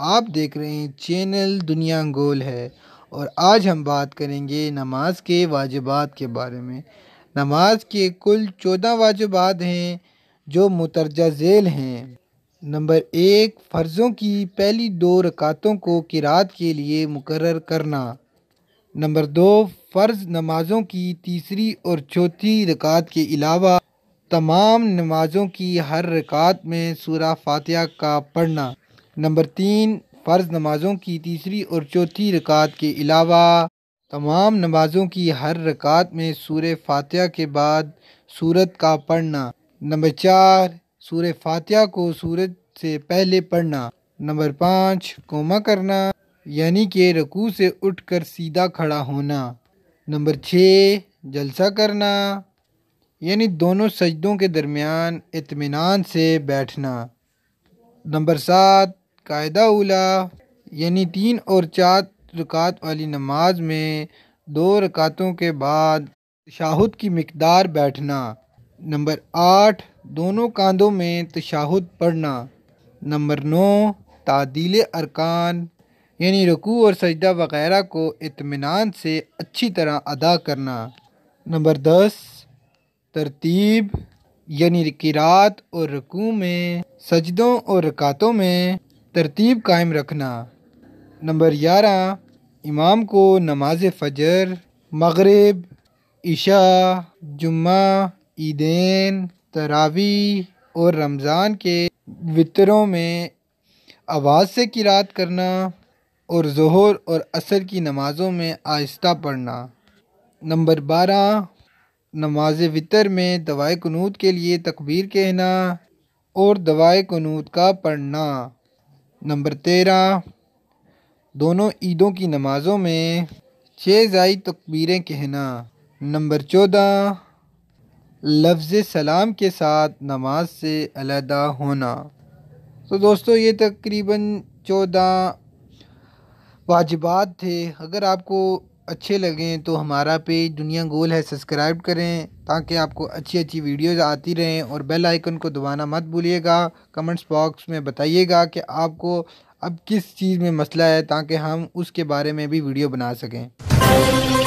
आप देख रहे हैं चैनल दुनिया गोल है और आज हम बात करेंगे नमाज के वाजिबात के बारे में नमाज के कुल चौदह वाजिबात हैं जो मुतरजा झेल हैं नंबर एक फ़र्ज़ों की पहली दो रकातों को किरात के लिए मुकर करना नंबर दो फ़र्ज़ नमाज़ों की तीसरी और चौथी रकात के अलावा तमाम नमाज़ों की हर रकात में सूरा फातह का पढ़ना नंबर तीन फ़र्ज़ नमाज़ों की तीसरी और चौथी रकात के अलावा तमाम नमाज़ों की हर रकात में सूर फातिहा के बाद सूरत का पढ़ना नंबर चार सूर फातिहा को सूरत से पहले पढ़ना नंबर पाँच कोमा करना यानी कि रकू से उठकर सीधा खड़ा होना नंबर छः जलसा करना यानी दोनों सजदों के दरमियान इतमान से बैठना नंबर सात कायदा उला यानी तीन और चार रकात वाली नमाज में दो रकातों के बाद तशाहुद की मकदार बैठना नंबर आठ दोनों कांधों में तशाहुद पढ़ना नंबर नौ तादील अरकान यानी रकू और सजदा वगैरह को इतमान से अच्छी तरह अदा करना नंबर दस तरतीब यानी किरात और रकू में सजदों और रकातों में तरतीब कायम रखना नंबर ग्यारह इमाम को नमाज फजर मगरब इशा जुम्मा ईदेन तरावी और रमज़ान के वितरों में आवाज़ से किरात करना और जहर और असर की नमाज़ों में आहिस्ता पढ़ना नंबर बारह नमाज वितर में दवाए कनूत के लिए तकबीर कहना और दवाए कनूत का पढ़ना नंबर तेरह दोनों ईदों की नमाज़ों में छः जाई तकबीरें कहना नंबर चौदह लफ्ज़ सलाम के साथ नमाज से अलहदा होना तो दोस्तों ये तकरीबन चौदह वाजिबात थे अगर आपको अच्छे लगें तो हमारा पेज दुनिया गोल है सब्सक्राइब करें ताकि आपको अच्छी अच्छी वीडियोस आती रहें और बेल आइकन को दबाना मत भूलिएगा कमेंट्स बॉक्स में बताइएगा कि आपको अब किस चीज़ में मसला है ताकि हम उसके बारे में भी वीडियो बना सकें